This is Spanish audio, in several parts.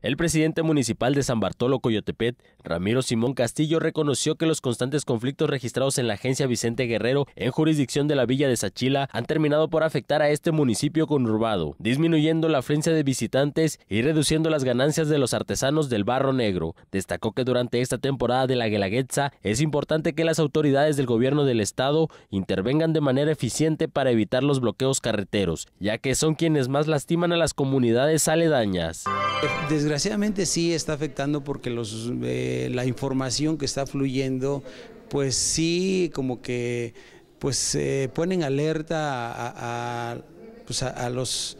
El presidente municipal de San Bartolo Coyotepet, Ramiro Simón Castillo, reconoció que los constantes conflictos registrados en la agencia Vicente Guerrero en jurisdicción de la villa de Sachila han terminado por afectar a este municipio conurbado, disminuyendo la afluencia de visitantes y reduciendo las ganancias de los artesanos del barro negro. Destacó que durante esta temporada de la Guelaguetza es importante que las autoridades del gobierno del estado intervengan de manera eficiente para evitar los bloqueos carreteros, ya que son quienes más lastiman a las comunidades aledañas desgraciadamente sí está afectando porque los, eh, la información que está fluyendo, pues sí como que pues eh, ponen alerta a pues, los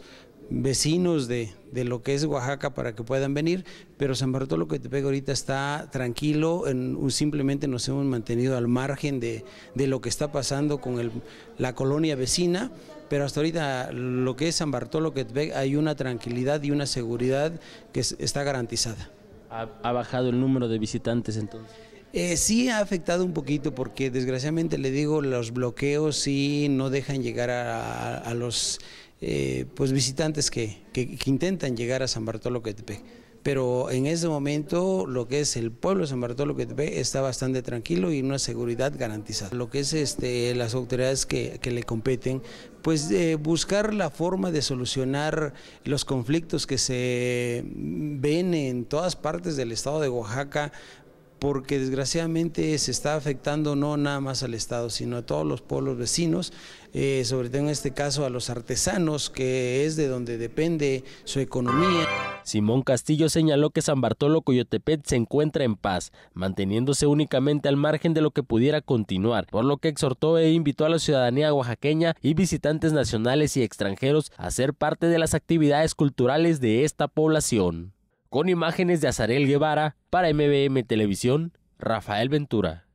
vecinos de, de, lo que es Oaxaca para que puedan venir, pero San Bartolo quetepec ahorita está tranquilo, simplemente nos hemos mantenido al margen de, de lo que está pasando con el, la colonia vecina, pero hasta ahorita lo que es San Bartolo quetepec hay una tranquilidad y una seguridad que está garantizada. ¿Ha, bajado el número de visitantes entonces? Eh, sí ha afectado un poquito porque desgraciadamente le digo los bloqueos sí no dejan llegar a, a los eh, pues visitantes que, intentan llegar a San Bartolo Quetepec. Pero en ese momento lo que es el pueblo de San Bartolo Quetepec está bastante tranquilo y una seguridad garantizada. Lo que es este, las autoridades que, le competen, pues eh, buscar la forma de solucionar los conflictos que se mm, ven en todas partes del estado de Oaxaca porque desgraciadamente se está afectando no nada más al Estado, sino a todos los pueblos vecinos, eh, sobre todo en este caso a los artesanos, que es de donde depende su economía. Simón Castillo señaló que San Bartolo Coyotepet se encuentra en paz, manteniéndose únicamente al margen de lo que pudiera continuar, por lo que exhortó e invitó a la ciudadanía oaxaqueña y visitantes nacionales y extranjeros a ser parte de las actividades culturales de esta población. Con imágenes de Azarel Guevara para MBM Televisión, Rafael Ventura.